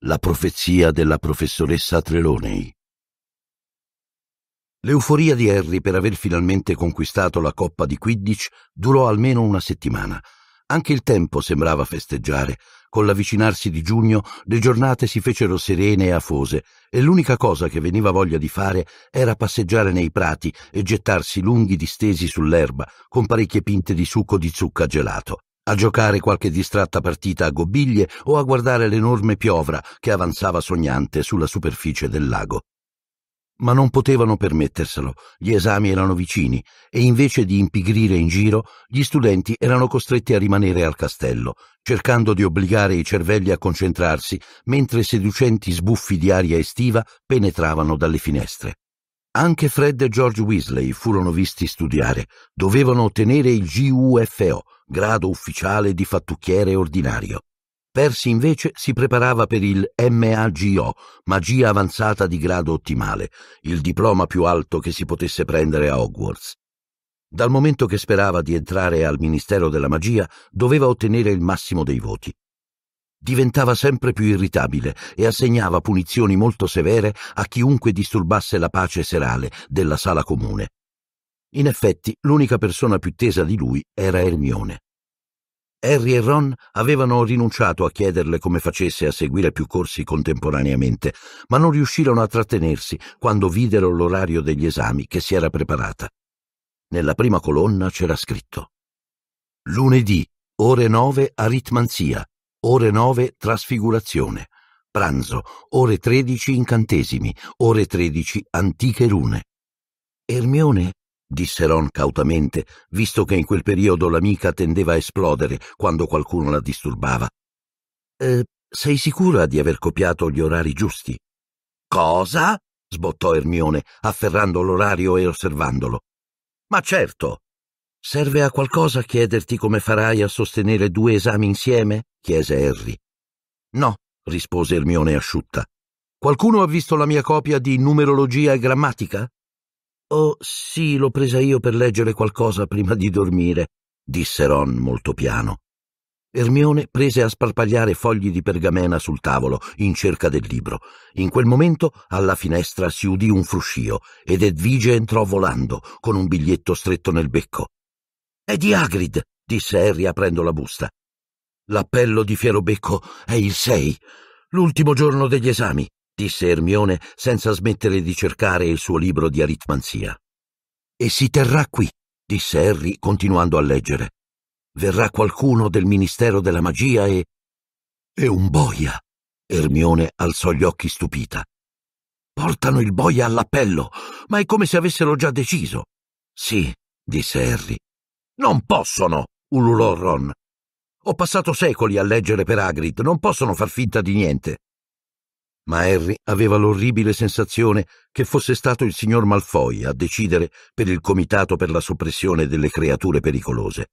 La profezia della professoressa Trelawney. L'euforia di Harry per aver finalmente conquistato la coppa di Quidditch durò almeno una settimana. Anche il tempo sembrava festeggiare. Con l'avvicinarsi di giugno le giornate si fecero serene e afose e l'unica cosa che veniva voglia di fare era passeggiare nei prati e gettarsi lunghi distesi sull'erba con parecchie pinte di succo di zucca gelato a giocare qualche distratta partita a gobiglie o a guardare l'enorme piovra che avanzava sognante sulla superficie del lago. Ma non potevano permetterselo, gli esami erano vicini e invece di impigrire in giro, gli studenti erano costretti a rimanere al castello, cercando di obbligare i cervelli a concentrarsi mentre seducenti sbuffi di aria estiva penetravano dalle finestre. Anche Fred e George Weasley furono visti studiare, dovevano ottenere il GUFO, grado ufficiale di fattucchiere ordinario. Persi invece si preparava per il MAGO, magia avanzata di grado ottimale, il diploma più alto che si potesse prendere a Hogwarts. Dal momento che sperava di entrare al Ministero della Magia, doveva ottenere il massimo dei voti. Diventava sempre più irritabile e assegnava punizioni molto severe a chiunque disturbasse la pace serale della sala comune. In effetti, l'unica persona più tesa di lui era Ermione. Harry e Ron avevano rinunciato a chiederle come facesse a seguire più corsi contemporaneamente, ma non riuscirono a trattenersi quando videro l'orario degli esami che si era preparata. Nella prima colonna c'era scritto Lunedì, ore 9 aritmanzia, ore 9 trasfigurazione, pranzo, ore 13 incantesimi, ore 13 antiche rune. Ermione disse Ron cautamente, visto che in quel periodo l'amica tendeva a esplodere quando qualcuno la disturbava. Eh, sei sicura di aver copiato gli orari giusti? Cosa? sbottò Ermione, afferrando l'orario e osservandolo. Ma certo. Serve a qualcosa chiederti come farai a sostenere due esami insieme? chiese Harry. No, rispose Ermione asciutta. Qualcuno ha visto la mia copia di numerologia e grammatica? Oh, sì, l'ho presa io per leggere qualcosa prima di dormire, disse Ron molto piano. Ermione prese a sparpagliare fogli di pergamena sul tavolo in cerca del libro. In quel momento alla finestra si udì un fruscio ed Edvige entrò volando con un biglietto stretto nel becco. È di Agrid, disse Harry aprendo la busta. L'appello di Fierobecco è il 6, l'ultimo giorno degli esami disse Ermione senza smettere di cercare il suo libro di aritmanzia. E si terrà qui, disse Harry continuando a leggere. Verrà qualcuno del Ministero della Magia e... E un boia. Ermione alzò gli occhi stupita. Portano il boia all'appello, ma è come se avessero già deciso. Sì, disse Harry. Non possono, ululò Ron. Ho passato secoli a leggere per Hagrid, non possono far finta di niente ma Harry aveva l'orribile sensazione che fosse stato il signor Malfoy a decidere per il comitato per la soppressione delle creature pericolose.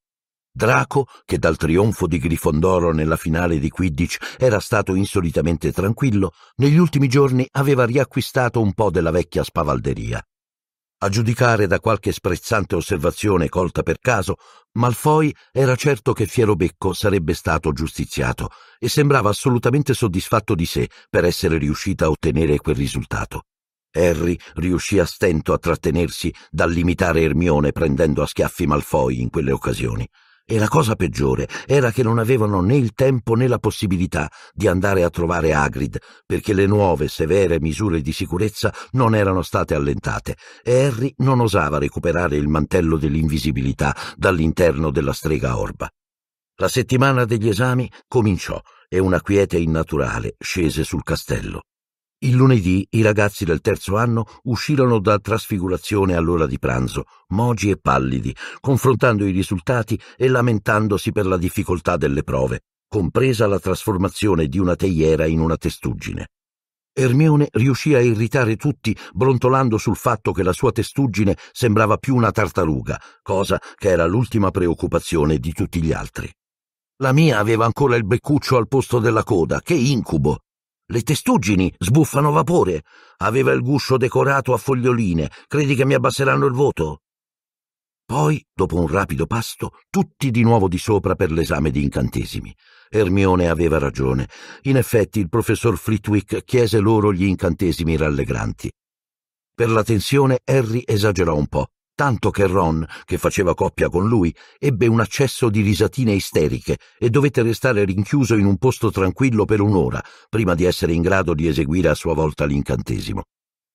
Draco, che dal trionfo di Grifondoro nella finale di Quidditch era stato insolitamente tranquillo, negli ultimi giorni aveva riacquistato un po' della vecchia spavalderia. A giudicare da qualche sprezzante osservazione colta per caso, Malfoy era certo che Fiero Becco sarebbe stato giustiziato e sembrava assolutamente soddisfatto di sé per essere riuscita a ottenere quel risultato. Harry riuscì a stento a trattenersi dal limitare Ermione prendendo a schiaffi Malfoy in quelle occasioni. E la cosa peggiore era che non avevano né il tempo né la possibilità di andare a trovare Agrid, perché le nuove severe misure di sicurezza non erano state allentate e Harry non osava recuperare il mantello dell'invisibilità dall'interno della strega orba. La settimana degli esami cominciò e una quiete innaturale scese sul castello. Il lunedì i ragazzi del terzo anno uscirono da trasfigurazione all'ora di pranzo, mogi e pallidi, confrontando i risultati e lamentandosi per la difficoltà delle prove, compresa la trasformazione di una teiera in una testuggine. Ermione riuscì a irritare tutti brontolando sul fatto che la sua testuggine sembrava più una tartaruga, cosa che era l'ultima preoccupazione di tutti gli altri. La mia aveva ancora il beccuccio al posto della coda, che incubo! Le testuggini sbuffano vapore. Aveva il guscio decorato a foglioline. Credi che mi abbasseranno il voto? Poi, dopo un rapido pasto, tutti di nuovo di sopra per l'esame di incantesimi. Ermione aveva ragione. In effetti, il professor Flitwick chiese loro gli incantesimi rallegranti. Per la tensione, Harry esagerò un po' tanto che Ron, che faceva coppia con lui, ebbe un accesso di risatine isteriche e dovette restare rinchiuso in un posto tranquillo per un'ora prima di essere in grado di eseguire a sua volta l'incantesimo.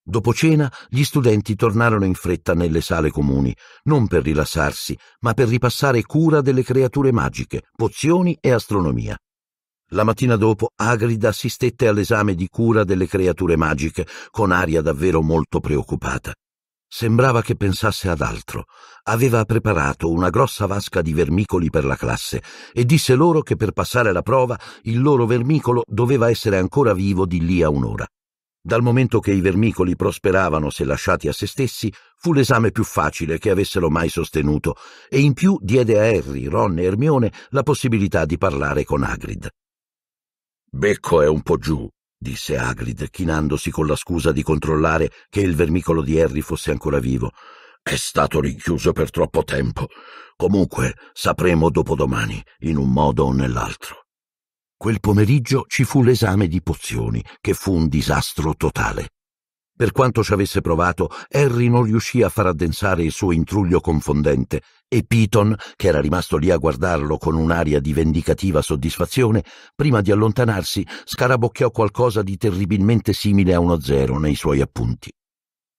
Dopo cena gli studenti tornarono in fretta nelle sale comuni, non per rilassarsi, ma per ripassare cura delle creature magiche, pozioni e astronomia. La mattina dopo Agrid assistette all'esame di cura delle creature magiche con aria davvero molto preoccupata. Sembrava che pensasse ad altro. Aveva preparato una grossa vasca di vermicoli per la classe e disse loro che per passare la prova il loro vermicolo doveva essere ancora vivo di lì a un'ora. Dal momento che i vermicoli prosperavano se lasciati a se stessi, fu l'esame più facile che avessero mai sostenuto e in più diede a Harry, Ron e Hermione la possibilità di parlare con Hagrid. Becco è un po' giù, disse Agrid, chinandosi con la scusa di controllare che il vermicolo di Harry fosse ancora vivo. È stato rinchiuso per troppo tempo. Comunque sapremo dopodomani, in un modo o nell'altro. Quel pomeriggio ci fu l'esame di pozioni, che fu un disastro totale. Per quanto ci avesse provato, Harry non riuscì a far addensare il suo intruglio confondente e Piton, che era rimasto lì a guardarlo con un'aria di vendicativa soddisfazione, prima di allontanarsi scarabocchiò qualcosa di terribilmente simile a uno zero nei suoi appunti.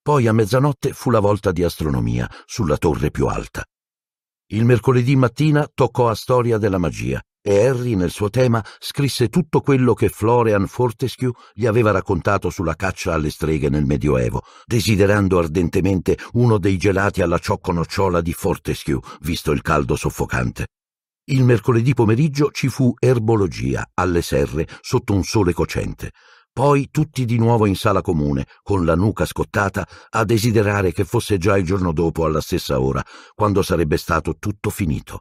Poi a mezzanotte fu la volta di astronomia sulla torre più alta. Il mercoledì mattina toccò a storia della magia e Harry nel suo tema scrisse tutto quello che Florian Fortescue gli aveva raccontato sulla caccia alle streghe nel Medioevo, desiderando ardentemente uno dei gelati alla ciocconocciola di Fortescue, visto il caldo soffocante. Il mercoledì pomeriggio ci fu erbologia alle serre sotto un sole cocente. Poi tutti di nuovo in sala comune, con la nuca scottata, a desiderare che fosse già il giorno dopo alla stessa ora, quando sarebbe stato tutto finito.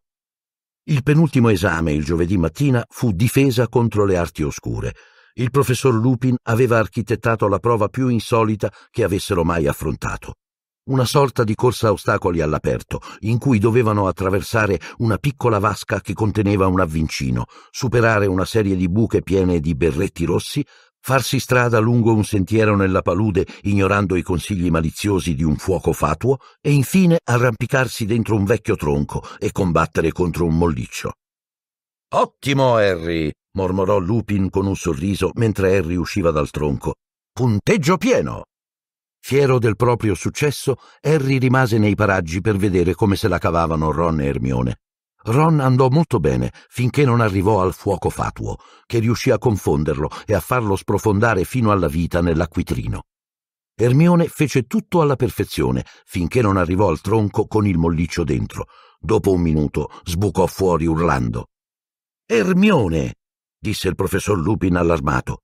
Il penultimo esame, il giovedì mattina, fu difesa contro le arti oscure. Il professor Lupin aveva architettato la prova più insolita che avessero mai affrontato. Una sorta di corsa a ostacoli all'aperto, in cui dovevano attraversare una piccola vasca che conteneva un avvincino, superare una serie di buche piene di berretti rossi, Farsi strada lungo un sentiero nella palude, ignorando i consigli maliziosi di un fuoco fatuo, e infine arrampicarsi dentro un vecchio tronco e combattere contro un molliccio. Ottimo, Harry! mormorò Lupin con un sorriso mentre Harry usciva dal tronco. Punteggio pieno! Fiero del proprio successo, Harry rimase nei paraggi per vedere come se la cavavano Ron e Ermione. Ron andò molto bene finché non arrivò al fuoco fatuo, che riuscì a confonderlo e a farlo sprofondare fino alla vita nell'acquitrino. Ermione fece tutto alla perfezione finché non arrivò al tronco con il molliccio dentro. Dopo un minuto sbucò fuori urlando. Ermione! disse il professor Lupin allarmato.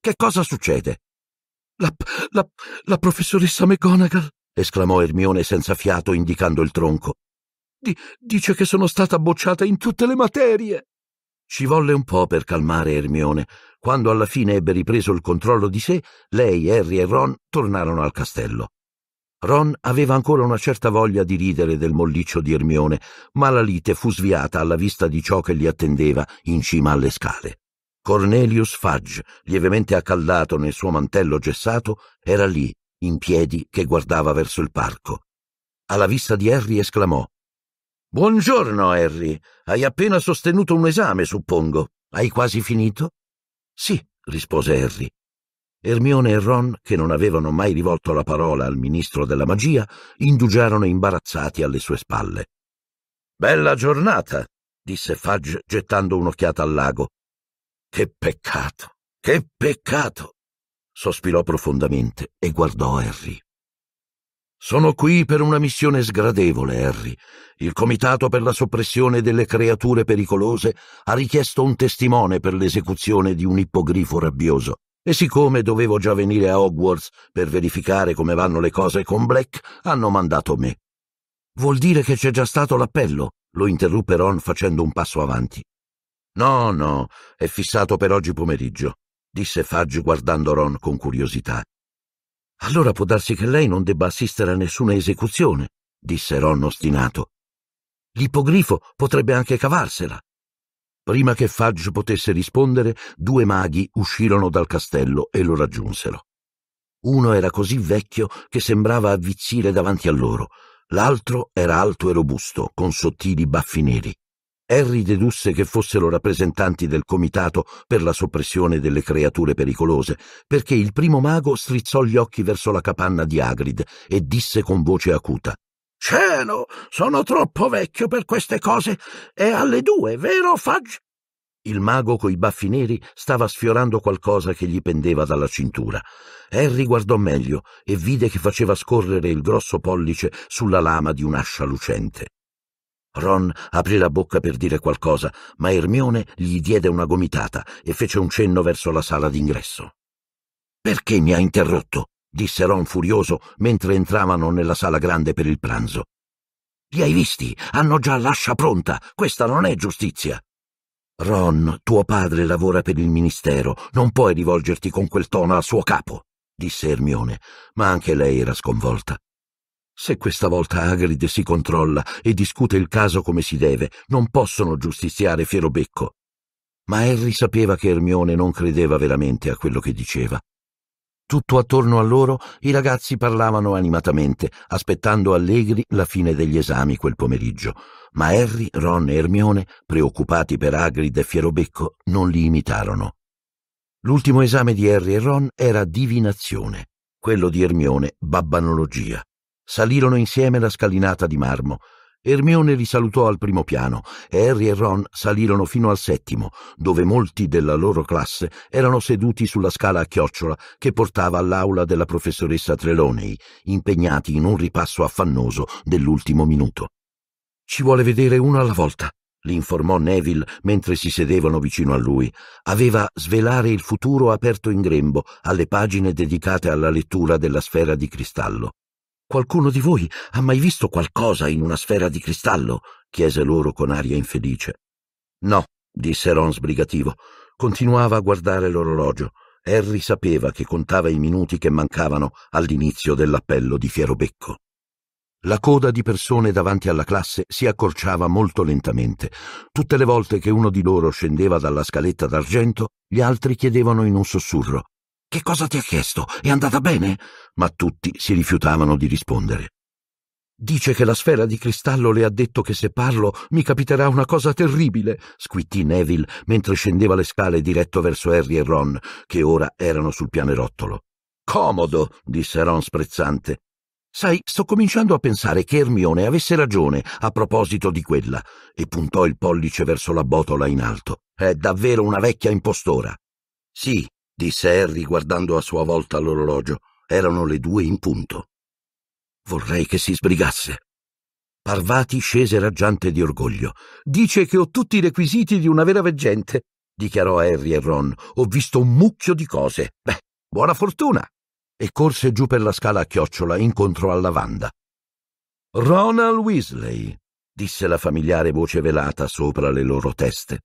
Che cosa succede? La, la, la professoressa McGonagall! esclamò Ermione senza fiato indicando il tronco. D- dice che sono stata bocciata in tutte le materie. Ci volle un po' per calmare Ermione. Quando alla fine ebbe ripreso il controllo di sé, lei, Harry e Ron tornarono al castello. Ron aveva ancora una certa voglia di ridere del molliccio di Ermione, ma la lite fu sviata alla vista di ciò che li attendeva in cima alle scale. Cornelius Fudge, lievemente accaldato nel suo mantello gessato, era lì, in piedi, che guardava verso il parco. Alla vista di Harry esclamò Buongiorno, Harry. Hai appena sostenuto un esame, suppongo. Hai quasi finito? Sì, rispose Harry. Ermione e Ron, che non avevano mai rivolto la parola al ministro della magia, indugiarono imbarazzati alle sue spalle. Bella giornata, disse Fudge gettando un'occhiata al lago. Che peccato, che peccato! sospirò profondamente e guardò Harry. Sono qui per una missione sgradevole, Harry. Il Comitato per la soppressione delle creature pericolose ha richiesto un testimone per l'esecuzione di un ippogrifo rabbioso. E siccome dovevo già venire a Hogwarts per verificare come vanno le cose con Black, hanno mandato me. Vuol dire che c'è già stato l'appello? lo interruppe Ron facendo un passo avanti. No, no, è fissato per oggi pomeriggio, disse Fudge guardando Ron con curiosità. Allora può darsi che lei non debba assistere a nessuna esecuzione, disse Ron ostinato. L'ippogrifo potrebbe anche cavarsela. Prima che Fudge potesse rispondere, due maghi uscirono dal castello e lo raggiunsero. Uno era così vecchio che sembrava avvizzire davanti a loro, l'altro era alto e robusto, con sottili baffi neri. Harry dedusse che fossero rappresentanti del comitato per la soppressione delle creature pericolose, perché il primo mago strizzò gli occhi verso la capanna di Agrid e disse con voce acuta Cielo, sono troppo vecchio per queste cose. È alle due, vero, Fudge? Il mago coi baffi neri stava sfiorando qualcosa che gli pendeva dalla cintura. Harry guardò meglio e vide che faceva scorrere il grosso pollice sulla lama di un'ascia lucente. Ron aprì la bocca per dire qualcosa, ma Ermione gli diede una gomitata e fece un cenno verso la sala d'ingresso. Perché mi ha interrotto? disse Ron furioso mentre entravano nella sala grande per il pranzo. Li hai visti? Hanno già l'ascia pronta. Questa non è giustizia. Ron, tuo padre lavora per il ministero. Non puoi rivolgerti con quel tono al suo capo, disse Ermione, ma anche lei era sconvolta. Se questa volta Agrid si controlla e discute il caso come si deve, non possono giustiziare Fierobecco. Ma Harry sapeva che Ermione non credeva veramente a quello che diceva. Tutto attorno a loro i ragazzi parlavano animatamente, aspettando allegri la fine degli esami quel pomeriggio, ma Harry, Ron e Ermione, preoccupati per Agrid e Fierobecco, non li imitarono. L'ultimo esame di Harry e Ron era divinazione, quello di Ermione babbanologia. Salirono insieme la scalinata di marmo. Ermione li salutò al primo piano e Harry e Ron salirono fino al settimo, dove molti della loro classe erano seduti sulla scala a chiocciola che portava all'aula della professoressa Trelawney, impegnati in un ripasso affannoso dell'ultimo minuto. Ci vuole vedere uno alla volta, informò Neville mentre si sedevano vicino a lui. Aveva Svelare il futuro aperto in grembo alle pagine dedicate alla lettura della sfera di cristallo. Qualcuno di voi ha mai visto qualcosa in una sfera di cristallo? chiese loro con aria infelice. No, disse Ron sbrigativo. Continuava a guardare l'orologio. Harry sapeva che contava i minuti che mancavano all'inizio dell'appello di Fierobecco. La coda di persone davanti alla classe si accorciava molto lentamente. Tutte le volte che uno di loro scendeva dalla scaletta d'argento, gli altri chiedevano in un sussurro che cosa ti ha chiesto? È andata bene? Ma tutti si rifiutavano di rispondere. Dice che la sfera di cristallo le ha detto che se parlo mi capiterà una cosa terribile, squittì Neville mentre scendeva le scale diretto verso Harry e Ron, che ora erano sul pianerottolo. Comodo, disse Ron sprezzante. Sai, sto cominciando a pensare che Hermione avesse ragione a proposito di quella, e puntò il pollice verso la botola in alto. È davvero una vecchia impostora. Sì, disse Harry guardando a sua volta l'orologio. Erano le due in punto. Vorrei che si sbrigasse. Parvati scese raggiante di orgoglio. Dice che ho tutti i requisiti di una vera veggente, dichiarò Harry e Ron. Ho visto un mucchio di cose. Beh, buona fortuna! E corse giù per la scala a chiocciola incontro alla Vanda. Ronald Weasley, disse la familiare voce velata sopra le loro teste.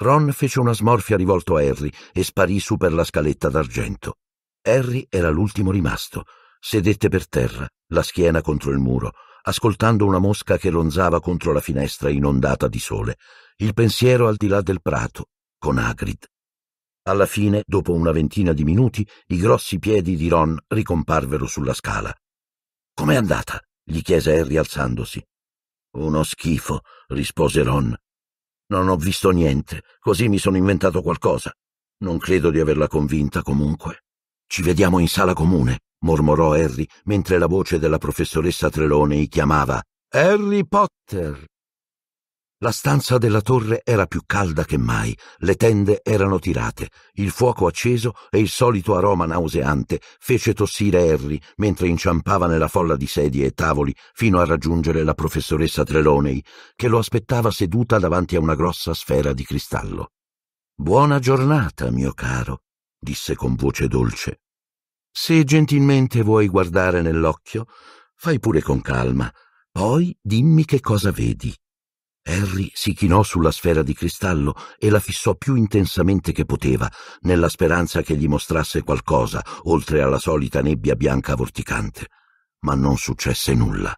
Ron fece una smorfia rivolto a Harry e sparì su per la scaletta d'argento. Harry era l'ultimo rimasto. Sedette per terra, la schiena contro il muro, ascoltando una mosca che ronzava contro la finestra inondata di sole, il pensiero al di là del prato, con Agrid. Alla fine, dopo una ventina di minuti, i grossi piedi di Ron ricomparvero sulla scala. Com'è andata? gli chiese Harry alzandosi. Uno schifo, rispose Ron, non ho visto niente, così mi sono inventato qualcosa. Non credo di averla convinta comunque. Ci vediamo in sala comune, mormorò Harry, mentre la voce della professoressa Treloney chiamava Harry Potter. La stanza della torre era più calda che mai, le tende erano tirate, il fuoco acceso e il solito aroma nauseante fece tossire Harry mentre inciampava nella folla di sedie e tavoli fino a raggiungere la professoressa Trelawney, che lo aspettava seduta davanti a una grossa sfera di cristallo. Buona giornata, mio caro, disse con voce dolce. Se gentilmente vuoi guardare nell'occhio, fai pure con calma, poi dimmi che cosa vedi. Harry si chinò sulla sfera di cristallo e la fissò più intensamente che poteva, nella speranza che gli mostrasse qualcosa, oltre alla solita nebbia bianca vorticante. Ma non successe nulla.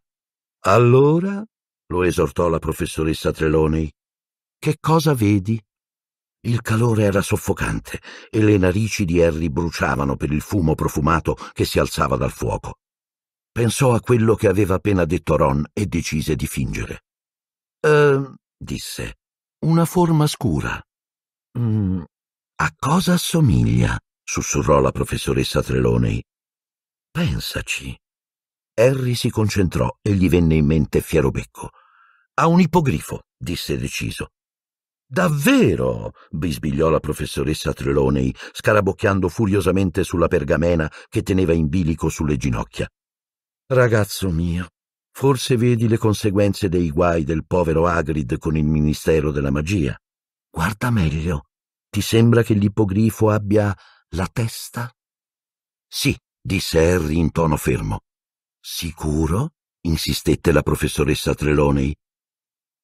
Allora, lo esortò la professoressa Treloney, che cosa vedi? Il calore era soffocante e le narici di Harry bruciavano per il fumo profumato che si alzava dal fuoco. Pensò a quello che aveva appena detto Ron e decise di fingere. Ehm, disse, una forma scura. Mm, a cosa assomiglia? sussurrò la professoressa Treloney. Pensaci. Harry si concentrò e gli venne in mente Fierobecco. A un ippogrifo, disse deciso. Davvero? bisbigliò la professoressa Treloney, scarabocchiando furiosamente sulla pergamena che teneva in bilico sulle ginocchia. Ragazzo mio, Forse vedi le conseguenze dei guai del povero Hagrid con il Ministero della Magia. Guarda meglio. Ti sembra che l'ippogrifo abbia la testa? Sì, disse Harry in tono fermo. Sicuro? insistette la professoressa Treloney.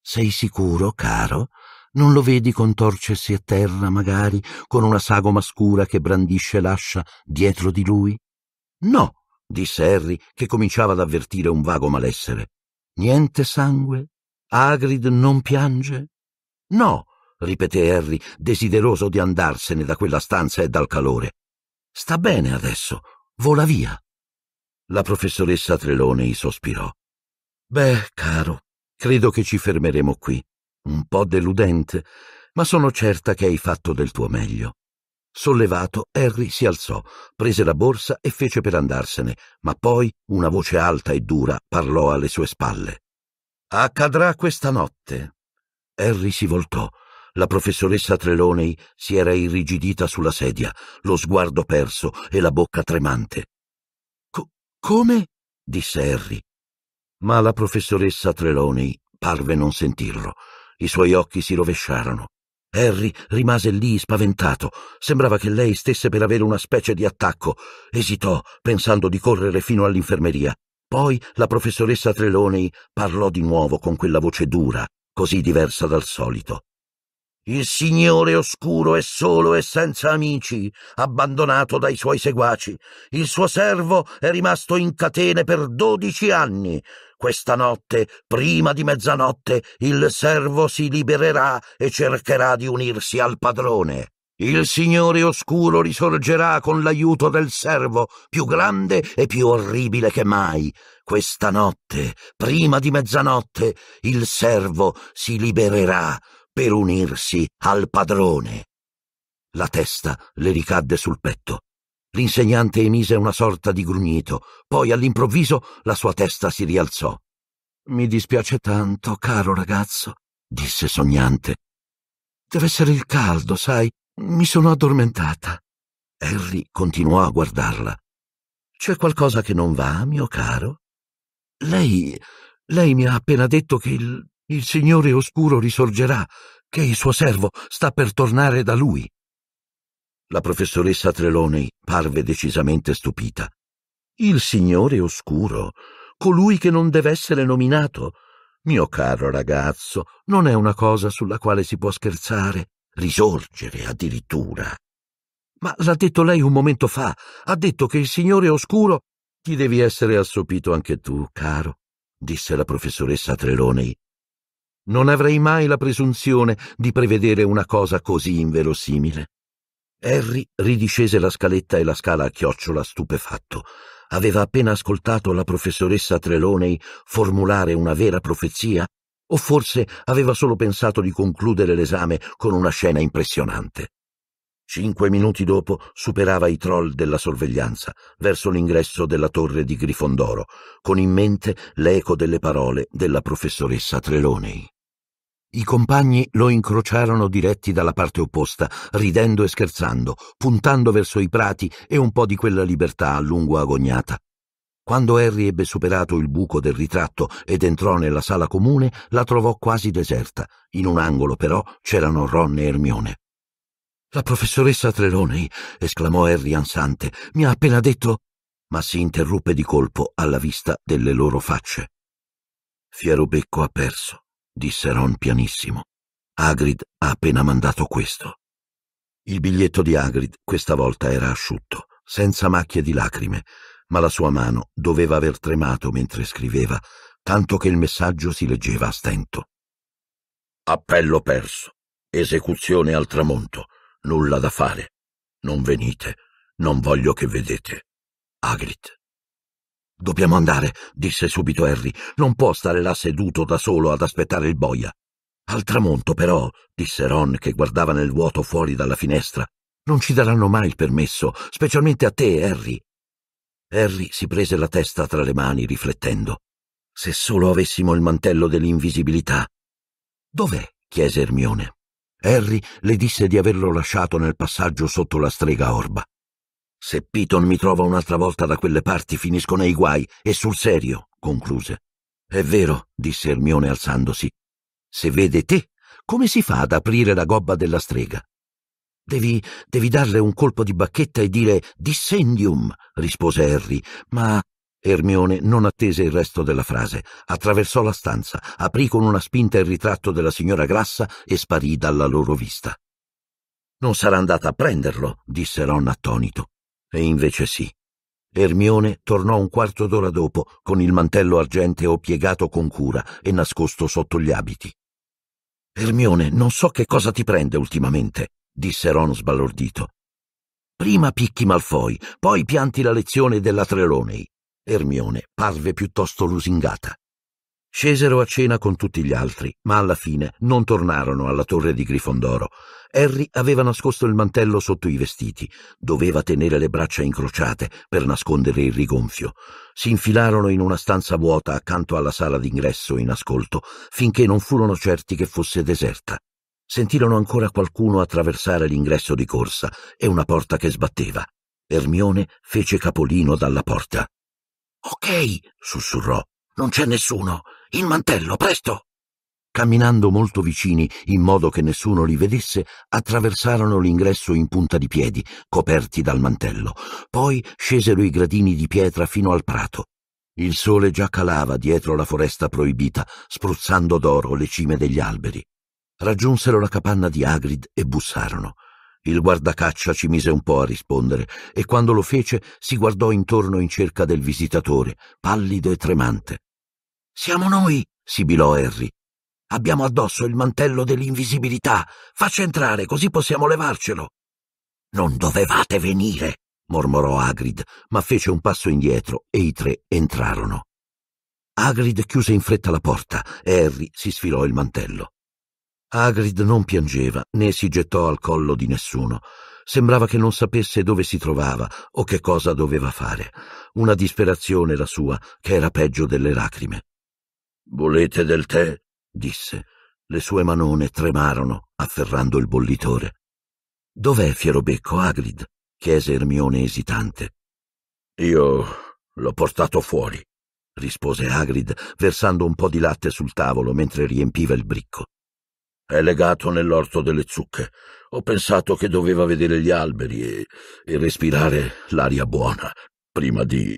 Sei sicuro, caro? Non lo vedi contorcersi a terra, magari, con una sagoma scura che brandisce l'ascia dietro di lui? No, disse Harry, che cominciava ad avvertire un vago malessere. Niente sangue? Agrid non piange? No, ripeté Harry, desideroso di andarsene da quella stanza e dal calore. Sta bene adesso, vola via. La professoressa Trelonei sospirò. Beh, caro, credo che ci fermeremo qui. Un po' deludente, ma sono certa che hai fatto del tuo meglio. Sollevato, Harry si alzò, prese la borsa e fece per andarsene, ma poi una voce alta e dura parlò alle sue spalle. Accadrà questa notte. Harry si voltò. La professoressa Treloney si era irrigidita sulla sedia, lo sguardo perso e la bocca tremante. Co- come? disse Harry. Ma la professoressa Treloney parve non sentirlo. I suoi occhi si rovesciarono. Harry rimase lì spaventato. Sembrava che lei stesse per avere una specie di attacco. Esitò, pensando di correre fino all'infermeria. Poi la professoressa Trelawney parlò di nuovo con quella voce dura, così diversa dal solito. Il Signore oscuro e solo e senza amici, abbandonato dai suoi seguaci. Il suo servo è rimasto in catene per dodici anni. Questa notte, prima di mezzanotte, il servo si libererà e cercherà di unirsi al padrone. Il Signore oscuro risorgerà con l'aiuto del servo, più grande e più orribile che mai. Questa notte, prima di mezzanotte, il servo si libererà per unirsi al padrone. La testa le ricadde sul petto. L'insegnante emise una sorta di grugnito, poi all'improvviso la sua testa si rialzò. Mi dispiace tanto, caro ragazzo, disse sognante. Dev'essere il caldo, sai, mi sono addormentata. Harry continuò a guardarla. C'è qualcosa che non va, mio caro? Lei. lei mi ha appena detto che il il Signore oscuro risorgerà, che il suo servo sta per tornare da lui. La professoressa Treloney parve decisamente stupita. Il Signore oscuro, colui che non deve essere nominato. Mio caro ragazzo, non è una cosa sulla quale si può scherzare, risorgere addirittura. Ma l'ha detto lei un momento fa, ha detto che il Signore oscuro ti devi essere assopito anche tu, caro, disse la professoressa Treloney, non avrei mai la presunzione di prevedere una cosa così inverosimile. Harry ridiscese la scaletta e la scala a chiocciola stupefatto. Aveva appena ascoltato la professoressa Treloney formulare una vera profezia? O forse aveva solo pensato di concludere l'esame con una scena impressionante? Cinque minuti dopo superava i troll della sorveglianza verso l'ingresso della torre di Grifondoro, con in mente l'eco delle parole della professoressa Trelonei. I compagni lo incrociarono diretti dalla parte opposta, ridendo e scherzando, puntando verso i prati e un po' di quella libertà a lungo agognata. Quando Harry ebbe superato il buco del ritratto ed entrò nella sala comune, la trovò quasi deserta. In un angolo, però, c'erano Ron e Ermione. La professoressa Treloney, esclamò Harry ansante, mi ha appena detto. ma si interruppe di colpo alla vista delle loro facce. Fiero Becco ha perso, disse Ron pianissimo. Agrid ha appena mandato questo. Il biglietto di Agrid questa volta era asciutto, senza macchie di lacrime, ma la sua mano doveva aver tremato mentre scriveva, tanto che il messaggio si leggeva a stento. Appello perso. Esecuzione al tramonto. Nulla da fare. Non venite. Non voglio che vedete. Agrit. Dobbiamo andare, disse subito Harry. Non può stare là seduto da solo ad aspettare il boia. Al tramonto, però, disse Ron, che guardava nel vuoto fuori dalla finestra, non ci daranno mai il permesso, specialmente a te, Harry. Harry si prese la testa tra le mani, riflettendo. Se solo avessimo il mantello dell'invisibilità. Dov'è? chiese Ermione. Harry le disse di averlo lasciato nel passaggio sotto la strega orba. Se Piton mi trova un'altra volta da quelle parti finisco nei guai, e sul serio, concluse. È vero, disse Ermione alzandosi. Se vede te, come si fa ad aprire la gobba della strega? Devi, devi darle un colpo di bacchetta e dire dissendium, rispose Harry, ma Ermione non attese il resto della frase, attraversò la stanza, aprì con una spinta il ritratto della signora Grassa e sparì dalla loro vista. Non sarà andata a prenderlo, disse Ron attonito. E invece sì. Ermione tornò un quarto d'ora dopo, con il mantello argenteo piegato con cura e nascosto sotto gli abiti. Ermione, non so che cosa ti prende ultimamente, disse Ron sbalordito. Prima picchi Malfoy, poi pianti la lezione della Trelonei. Ermione parve piuttosto lusingata. Scesero a cena con tutti gli altri, ma alla fine non tornarono alla torre di Grifondoro. Harry aveva nascosto il mantello sotto i vestiti, doveva tenere le braccia incrociate per nascondere il rigonfio. Si infilarono in una stanza vuota accanto alla sala d'ingresso in ascolto, finché non furono certi che fosse deserta. Sentirono ancora qualcuno attraversare l'ingresso di corsa e una porta che sbatteva. Ermione fece capolino dalla porta. Ok, sussurrò. Non c'è nessuno. Il mantello, presto! Camminando molto vicini, in modo che nessuno li vedesse, attraversarono l'ingresso in punta di piedi, coperti dal mantello. Poi scesero i gradini di pietra fino al prato. Il sole già calava dietro la foresta proibita, spruzzando d'oro le cime degli alberi. Raggiunsero la capanna di Agrid e bussarono. Il guardacaccia ci mise un po' a rispondere e quando lo fece si guardò intorno in cerca del visitatore, pallido e tremante. Siamo noi, sibilò Harry. Abbiamo addosso il mantello dell'invisibilità. Faccia entrare, così possiamo levarcelo. Non dovevate venire, mormorò Agrid, ma fece un passo indietro e i tre entrarono. Agrid chiuse in fretta la porta e Harry si sfilò il mantello. Hagrid non piangeva né si gettò al collo di nessuno. Sembrava che non sapesse dove si trovava o che cosa doveva fare. Una disperazione la sua, che era peggio delle lacrime. Volete del tè? disse. Le sue manone tremarono, afferrando il bollitore. Dov'è Fierobecco, Hagrid? chiese Ermione esitante. Io l'ho portato fuori, rispose Hagrid, versando un po' di latte sul tavolo mentre riempiva il bricco. È legato nell'orto delle zucche. Ho pensato che doveva vedere gli alberi e, e respirare l'aria buona prima di.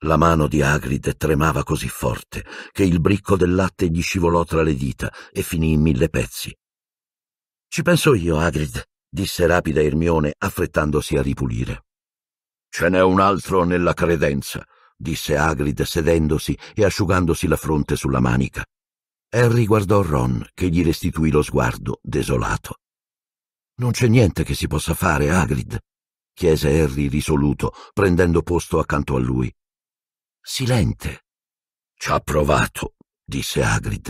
La mano di Agrid tremava così forte che il bricco del latte gli scivolò tra le dita e finì in mille pezzi. Ci penso io, Agrid, disse rapida Ermione, affrettandosi a ripulire. Ce n'è un altro nella credenza, disse Agrid sedendosi e asciugandosi la fronte sulla manica. Harry guardò Ron, che gli restituì lo sguardo, desolato. Non c'è niente che si possa fare, Hagrid, chiese Harry risoluto, prendendo posto accanto a lui. Silente. Ci ha provato, disse Hagrid.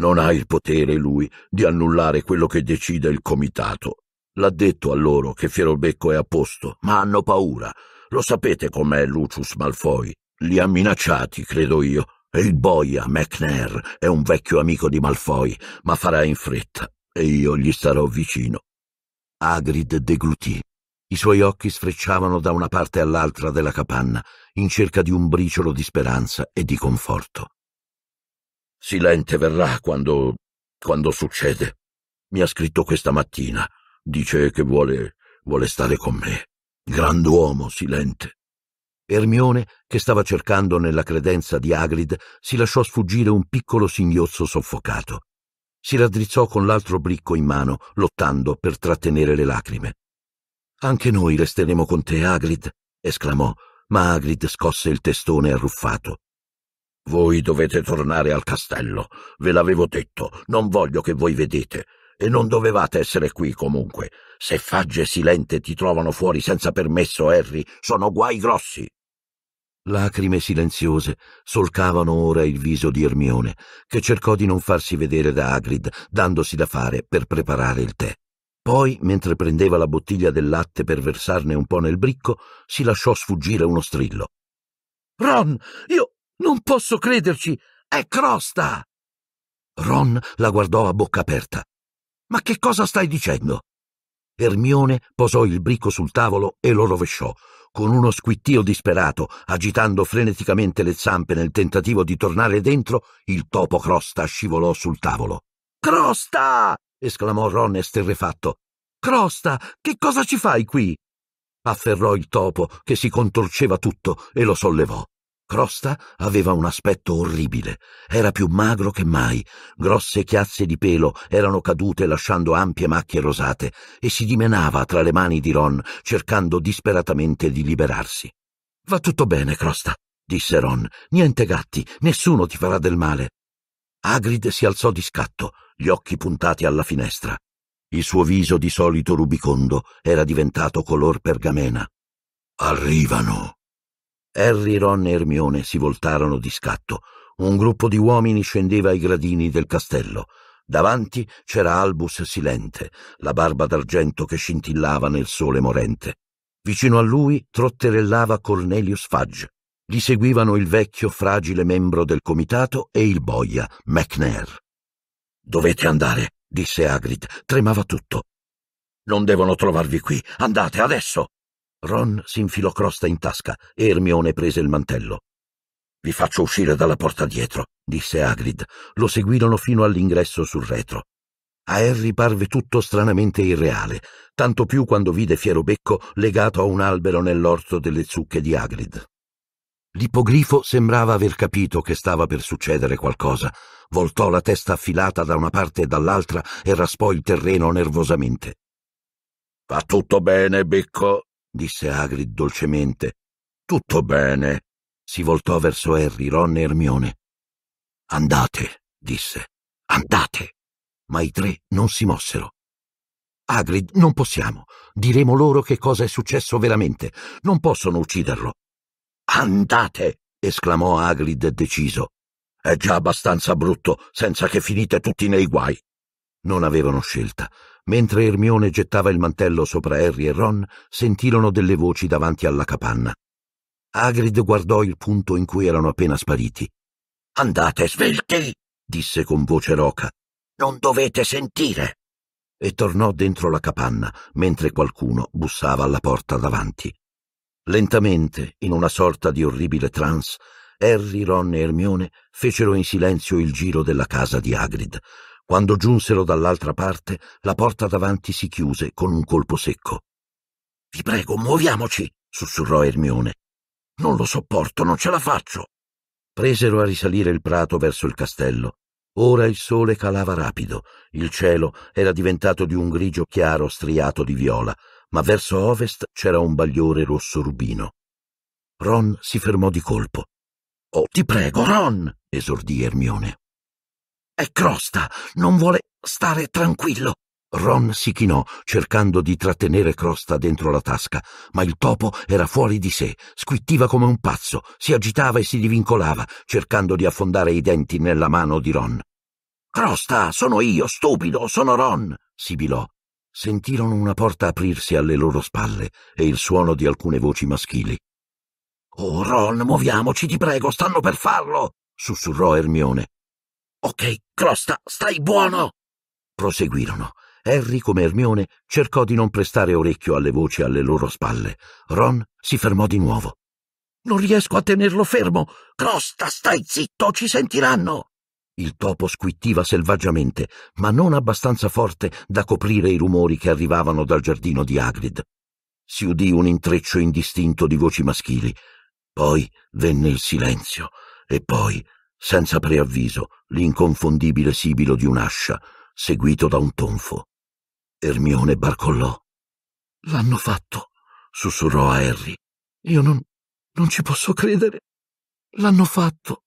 Non ha il potere, lui, di annullare quello che decide il comitato. L'ha detto a loro che Fierobecco è a posto, ma hanno paura. Lo sapete com'è Lucius Malfoy. Li ha minacciati, credo io. Il boia, McNair, è un vecchio amico di Malfoy, ma farà in fretta e io gli starò vicino. Agrid deglutì. I suoi occhi sfrecciavano da una parte all'altra della capanna, in cerca di un briciolo di speranza e di conforto. Silente verrà quando... quando succede. Mi ha scritto questa mattina. Dice che vuole... vuole stare con me. Grand'uomo, Silente. Ermione, che stava cercando nella credenza di Agrid, si lasciò sfuggire un piccolo singhiozzo soffocato. Si raddrizzò con l'altro bricco in mano, lottando per trattenere le lacrime. Anche noi resteremo con te, Agrid, esclamò, ma Agrid scosse il testone arruffato. Voi dovete tornare al castello, ve l'avevo detto, non voglio che voi vedete, e non dovevate essere qui comunque. Se fagge silente ti trovano fuori senza permesso, Harry, sono guai grossi. Lacrime silenziose solcavano ora il viso di Ermione, che cercò di non farsi vedere da Agrid, dandosi da fare per preparare il tè. Poi, mentre prendeva la bottiglia del latte per versarne un po' nel bricco, si lasciò sfuggire uno strillo. Ron, io non posso crederci! È crosta! Ron la guardò a bocca aperta. Ma che cosa stai dicendo? Ermione posò il bricco sul tavolo e lo rovesciò con uno squittio disperato, agitando freneticamente le zampe nel tentativo di tornare dentro, il topo Crosta scivolò sul tavolo. Crosta! esclamò Ron esterrefatto. Crosta, che cosa ci fai qui? Afferrò il topo, che si contorceva tutto, e lo sollevò. Crosta aveva un aspetto orribile. Era più magro che mai. Grosse chiazze di pelo erano cadute lasciando ampie macchie rosate e si dimenava tra le mani di Ron, cercando disperatamente di liberarsi. Va tutto bene, Crosta, disse Ron. Niente gatti, nessuno ti farà del male. Agrid si alzò di scatto, gli occhi puntati alla finestra. Il suo viso di solito rubicondo era diventato color pergamena. Arrivano, Harry, Ron e Hermione si voltarono di scatto. Un gruppo di uomini scendeva ai gradini del castello. Davanti c'era Albus silente, la barba d'argento che scintillava nel sole morente. Vicino a lui trotterellava Cornelius Fudge. Li seguivano il vecchio fragile membro del comitato e il boia, McNair. Dovete andare, disse Hagrid. Tremava tutto. Non devono trovarvi qui. Andate adesso. Ron si infilò crosta in tasca e Ermione prese il mantello. Vi faccio uscire dalla porta dietro, disse Agrid. Lo seguirono fino all'ingresso sul retro. A Harry parve tutto stranamente irreale, tanto più quando vide Fiero Becco legato a un albero nell'orto delle zucche di Agrid. L'ippogrifo sembrava aver capito che stava per succedere qualcosa. Voltò la testa affilata da una parte e dall'altra e raspò il terreno nervosamente. Va tutto bene, Becco, disse Agrid dolcemente. Tutto bene. Si voltò verso Harry, Ron e Ermione. Andate, disse. Andate. Ma i tre non si mossero. Agrid, non possiamo. Diremo loro che cosa è successo veramente. Non possono ucciderlo. Andate! esclamò Agrid deciso. È già abbastanza brutto, senza che finite tutti nei guai. Non avevano scelta. Mentre Ermione gettava il mantello sopra Harry e Ron, sentirono delle voci davanti alla capanna. Agrid guardò il punto in cui erano appena spariti. Andate svelti! disse con voce roca. Non dovete sentire! E tornò dentro la capanna, mentre qualcuno bussava alla porta davanti. Lentamente, in una sorta di orribile trance, Harry, Ron e Ermione fecero in silenzio il giro della casa di Agrid, quando giunsero dall'altra parte, la porta davanti si chiuse con un colpo secco. Vi prego, muoviamoci, sussurrò Ermione. Non lo sopporto, non ce la faccio. Presero a risalire il prato verso il castello. Ora il sole calava rapido, il cielo era diventato di un grigio chiaro striato di viola, ma verso ovest c'era un bagliore rosso rubino. Ron si fermò di colpo. Oh, ti prego, Ron! esordì Ermione. È crosta, non vuole stare tranquillo. Ron si chinò, cercando di trattenere Crosta dentro la tasca, ma il topo era fuori di sé, squittiva come un pazzo, si agitava e si divincolava, cercando di affondare i denti nella mano di Ron. Crosta, sono io, stupido, sono Ron, sibilò. Sentirono una porta aprirsi alle loro spalle e il suono di alcune voci maschili. Oh, Ron, muoviamoci, ti prego, stanno per farlo, sussurrò Ermione. Ok, Crosta, stai buono! Proseguirono. Harry, come Ermione, cercò di non prestare orecchio alle voci alle loro spalle. Ron si fermò di nuovo. Non riesco a tenerlo fermo! Crosta, stai zitto, ci sentiranno! Il topo squittiva selvaggiamente, ma non abbastanza forte da coprire i rumori che arrivavano dal giardino di Agrid. Si udì un intreccio indistinto di voci maschili. Poi venne il silenzio, e poi senza preavviso, l'inconfondibile sibilo di un'ascia, seguito da un tonfo. Ermione barcollò. L'hanno fatto, sussurrò a Harry. Io non. non ci posso credere. L'hanno fatto.